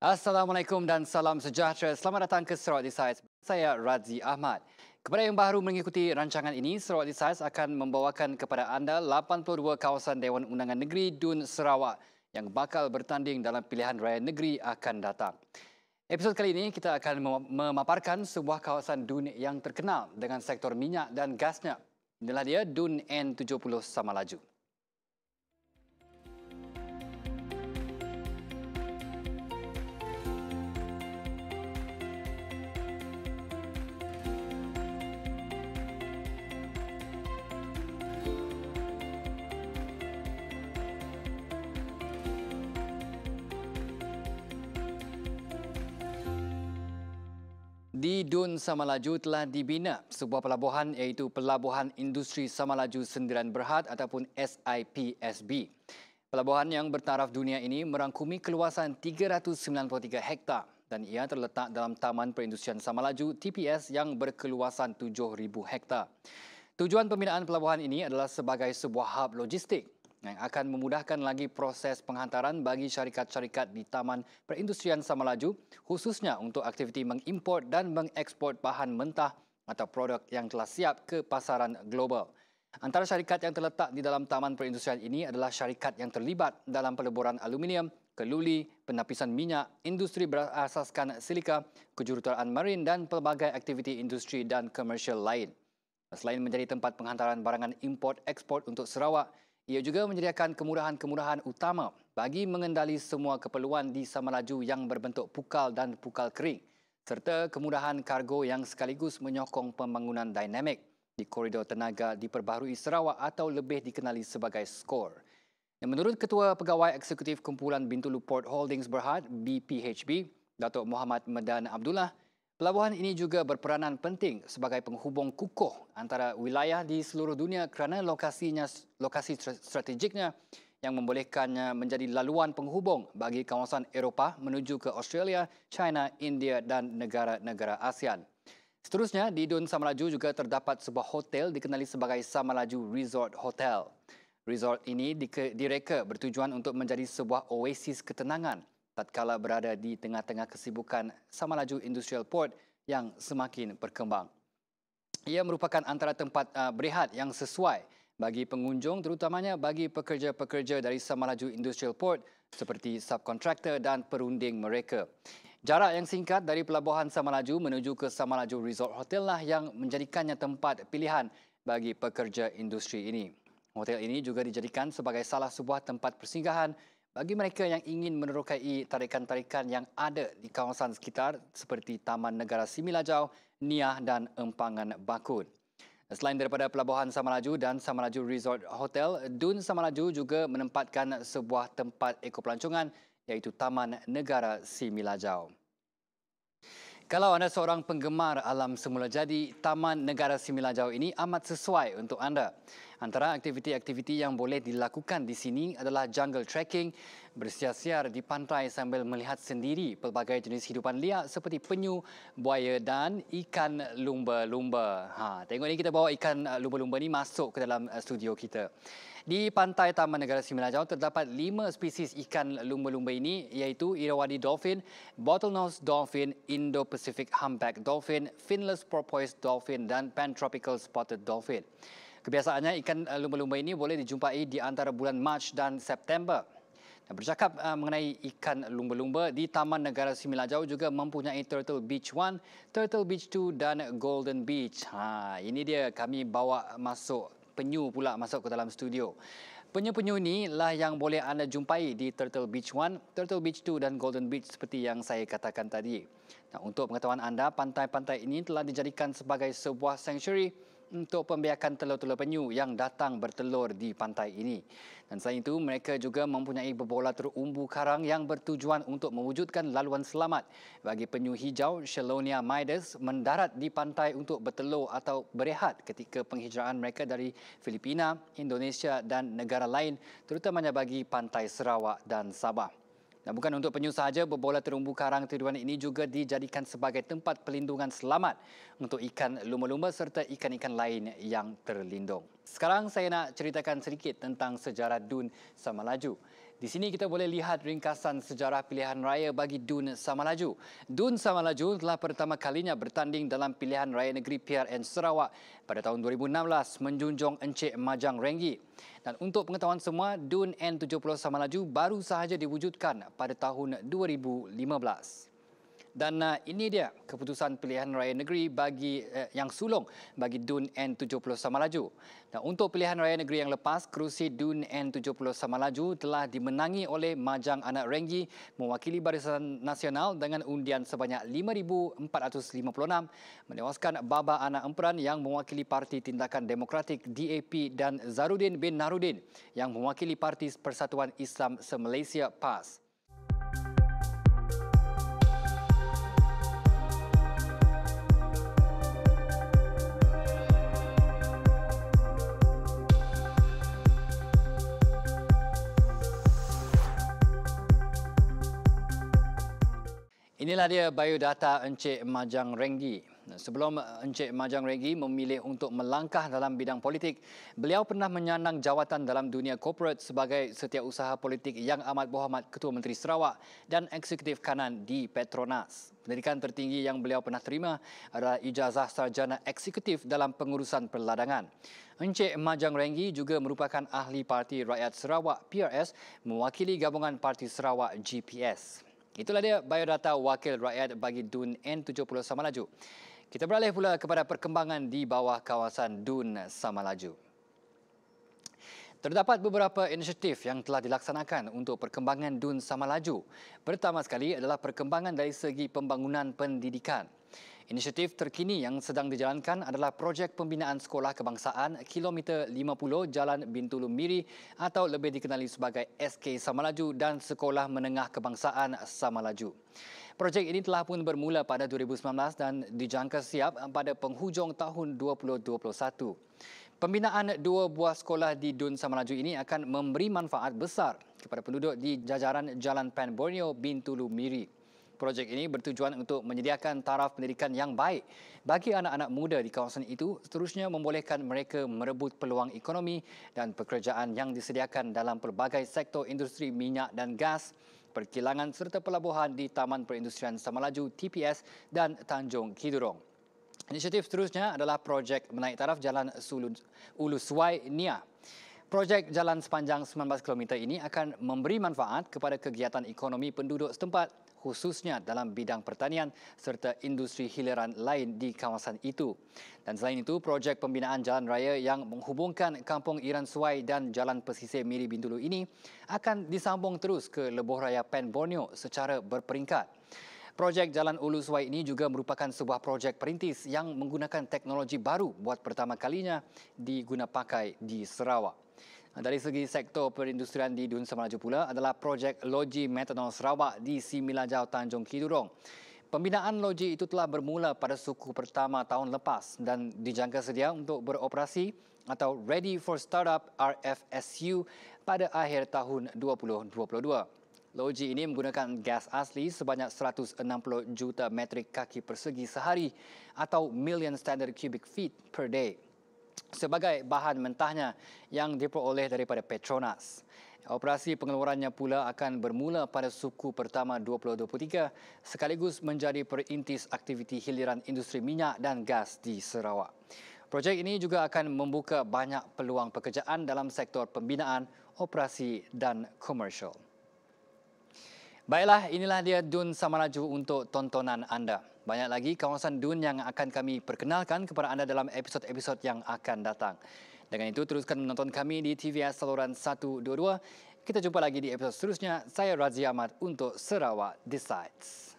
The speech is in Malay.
Assalamualaikum dan salam sejahtera. Selamat datang ke Serawak Decides. Saya Razi Ahmad. Kepada yang baru mengikuti rancangan ini, Serawak Decides akan membawakan kepada anda 82 kawasan Dewan Undangan Negeri Dun Sarawak yang bakal bertanding dalam pilihan raya negeri akan datang. Episod kali ini kita akan memaparkan sebuah kawasan Dun yang terkenal dengan sektor minyak dan gasnya. Inilah dia Dun N70 Samalaju. Di Dun Samalaju telah dibina sebuah pelabuhan iaitu Pelabuhan Industri Samalaju Sendiran Berhad ataupun SIPSB. Pelabuhan yang bertaraf dunia ini merangkumi keluasan 393 hektar dan ia terletak dalam Taman Perindustrian Samalaju TPS yang berkeluasan 7,000 hektar. Tujuan pembinaan pelabuhan ini adalah sebagai sebuah hub logistik yang akan memudahkan lagi proses penghantaran bagi syarikat-syarikat di Taman Perindustrian Samalaju khususnya untuk aktiviti mengimport dan mengekspor bahan mentah atau produk yang telah siap ke pasaran global. Antara syarikat yang terletak di dalam Taman Perindustrian ini adalah syarikat yang terlibat dalam peleburan aluminium, keluli, penapisan minyak, industri berasaskan silika, kejuruteraan marin dan pelbagai aktiviti industri dan komersial lain. Selain menjadi tempat penghantaran barangan import-ekspor untuk Sarawak, ia juga menyediakan kemudahan-kemudahan utama bagi mengendali semua keperluan di Samalaju yang berbentuk pukal dan pukal kering serta kemudahan kargo yang sekaligus menyokong pembangunan dinamik di koridor tenaga diperbaharui Sarawak atau lebih dikenali sebagai SCORE. menurut Ketua Pegawai Eksekutif Kumpulan Bintulu Port Holdings Berhad, BPHB, Datuk Muhammad Medan Abdullah, Pelabuhan ini juga berperanan penting sebagai penghubung kukuh antara wilayah di seluruh dunia kerana lokasinya lokasi strategiknya yang membolehkannya menjadi laluan penghubung bagi kawasan Eropah menuju ke Australia, China, India dan negara-negara ASEAN. Seterusnya, di Dun Samalaju juga terdapat sebuah hotel dikenali sebagai Samalaju Resort Hotel. Resort ini direka bertujuan untuk menjadi sebuah oasis ketenangan tatkala berada di tengah-tengah kesibukan sama laju industrial port yang semakin berkembang. Ia merupakan antara tempat uh, berehat yang sesuai bagi pengunjung terutamanya bagi pekerja-pekerja dari Samalaju Industrial Port seperti subcontractor dan perunding mereka. Jarak yang singkat dari pelabuhan Samalaju menuju ke Samalaju Resort Hotel lah yang menjadikannya tempat pilihan bagi pekerja industri ini. Hotel ini juga dijadikan sebagai salah sebuah tempat persinggahan bagi mereka yang ingin menerokai tarikan-tarikan yang ada di kawasan sekitar seperti Taman Negara Similajau, Niah dan Empangan Bakun. Selain daripada Pelabuhan Samalaju dan Samalaju Resort Hotel, Dun Samalaju juga menempatkan sebuah tempat ekopelancongan iaitu Taman Negara Similajau. Kalau anda seorang penggemar alam semula jadi, Taman Negara Similajau ini amat sesuai untuk anda. Antara aktiviti-aktiviti yang boleh dilakukan di sini adalah jungle trekking, bersiar-siar di pantai sambil melihat sendiri pelbagai jenis hidupan liar seperti penyu, buaya dan ikan lumba-lumba. Ha, tengok ni kita bawa ikan uh, lumba-lumba ni masuk ke dalam uh, studio kita. Di pantai Taman Negara Simelajau terdapat lima spesies ikan lumba-lumba ini iaitu Irrawaddy Dolphin, Bottlenose Dolphin, Indo-Pacific Humpback Dolphin, Finless Porpoise Dolphin dan Pantropical Spotted Dolphin. Kebiasaannya ikan eh, lumba-lumba ini boleh dijumpai di antara bulan Mac dan September. Dan bercakap uh, mengenai ikan lumba-lumba di Taman Negara Similajau juga mempunyai Turtle Beach One, Turtle Beach Two dan Golden Beach. Ha, ini dia kami bawa masuk penyu pula masuk ke dalam studio. Penyu-penyu ini lah yang boleh anda jumpai di Turtle Beach One, Turtle Beach Two dan Golden Beach seperti yang saya katakan tadi. Nah, untuk pengetahuan anda, pantai-pantai ini telah dijadikan sebagai sebuah sanctuary untuk pembiakan telur-telur penyu yang datang bertelur di pantai ini. Dan selain itu, mereka juga mempunyai bebola terumbu karang yang bertujuan untuk mewujudkan laluan selamat bagi penyu hijau Shelonia maides mendarat di pantai untuk bertelur atau berehat ketika penghijraan mereka dari Filipina, Indonesia dan negara lain terutamanya bagi pantai Sarawak dan Sabah. Dan bukan untuk penyu sahaja, berbola terumbu karang tiruan ini juga dijadikan sebagai tempat pelindungan selamat untuk ikan lumba-lumba serta ikan-ikan lain yang terlindung. Sekarang saya nak ceritakan sedikit tentang sejarah Dun Samalaju. Di sini kita boleh lihat ringkasan sejarah pilihan raya bagi Dun Samalaju. Dun Samalaju telah pertama kalinya bertanding dalam pilihan raya negeri PRN Sarawak pada tahun 2016 menjunjung Encik Majang Renggi. Dan untuk pengetahuan semua, Dun N70 Samalaju baru sahaja diwujudkan pada tahun 2015 dan uh, ini dia keputusan pilihan raya negeri bagi uh, yang sulung bagi DUN N70 Samalaju. Dan untuk pilihan raya negeri yang lepas, kerusi DUN N70 Samalaju telah dimenangi oleh Majang Anak Renggi mewakili Barisan Nasional dengan undian sebanyak 5456 menewaskan Baba Anak Emperan yang mewakili Parti Tindakan Demokratik DAP dan Zarudin bin Narudin yang mewakili Parti Persatuan Islam Semalaysia PAS. Inilah dia biodata Encik Majang Renggi. Sebelum Encik Majang Renggi memilih untuk melangkah dalam bidang politik, beliau pernah menyandang jawatan dalam dunia korporat sebagai setiausaha politik Yang Amat Berhormat Ketua Menteri Sarawak dan eksekutif kanan di Petronas. Pendidikan tertinggi yang beliau pernah terima adalah ijazah sarjana eksekutif dalam pengurusan perladangan. Encik Majang Renggi juga merupakan ahli Parti Rakyat Sarawak PRS mewakili gabungan Parti Sarawak GPS. Itulah dia biodata wakil rakyat bagi DUN N70 Samalaju. Kita beralih pula kepada perkembangan di bawah kawasan DUN Samalaju. Terdapat beberapa inisiatif yang telah dilaksanakan untuk perkembangan DUN Samalaju. Pertama sekali adalah perkembangan dari segi pembangunan pendidikan. Inisiatif terkini yang sedang dijalankan adalah projek pembinaan sekolah kebangsaan kilometer 50 Jalan Bintulu Miri atau lebih dikenali sebagai SK Samalaju dan Sekolah Menengah Kebangsaan Samalaju. Projek ini telah pun bermula pada 2019 dan dijangka siap pada penghujung tahun 2021. Pembinaan dua buah sekolah di Dun Samalaju ini akan memberi manfaat besar kepada penduduk di jajaran Jalan Pan Borneo Bintulu Miri. Projek ini bertujuan untuk menyediakan taraf pendidikan yang baik bagi anak-anak muda di kawasan itu, seterusnya membolehkan mereka merebut peluang ekonomi dan pekerjaan yang disediakan dalam pelbagai sektor industri minyak dan gas, perkilangan serta pelabuhan di Taman Perindustrian Samalaju TPS dan Tanjung Kidurong. Inisiatif seterusnya adalah projek menaik taraf Jalan Ulu Ulusuai Nia. Projek jalan sepanjang 19 km ini akan memberi manfaat kepada kegiatan ekonomi penduduk setempat khususnya dalam bidang pertanian serta industri hiliran lain di kawasan itu. Dan selain itu, projek pembinaan jalan raya yang menghubungkan Kampung Iran Suai dan Jalan Pesisir Miri Bintulu ini akan disambung terus ke Lebuh Raya Pen Borneo secara berperingkat. Projek Jalan Ulu Suai ini juga merupakan sebuah projek perintis yang menggunakan teknologi baru buat pertama kalinya diguna pakai di Sarawak. Dari segi sektor perindustrian di Dun Semenanjung pula adalah projek Logi Metanol Sarawak di Similajau Tanjung Kidurong. Pembinaan loji itu telah bermula pada suku pertama tahun lepas dan dijangka sedia untuk beroperasi atau Ready for Startup RFSU pada akhir tahun 2022. Loji ini menggunakan gas asli sebanyak 160 juta metrik kaki persegi sehari atau million standard cubic feet per day sebagai bahan mentahnya yang diperoleh daripada Petronas. Operasi pengeluarannya pula akan bermula pada suku pertama 2023 sekaligus menjadi perintis aktiviti hiliran industri minyak dan gas di Sarawak. Projek ini juga akan membuka banyak peluang pekerjaan dalam sektor pembinaan, operasi dan komersial. Baiklah, inilah dia Dun Samaraju untuk tontonan anda. Banyak lagi kawasan dun yang akan kami perkenalkan kepada anda dalam episod-episod yang akan datang. Dengan itu, teruskan menonton kami di TVS Saluran 122. Kita jumpa lagi di episod seterusnya. Saya Razi Ahmad untuk Sarawak Decides.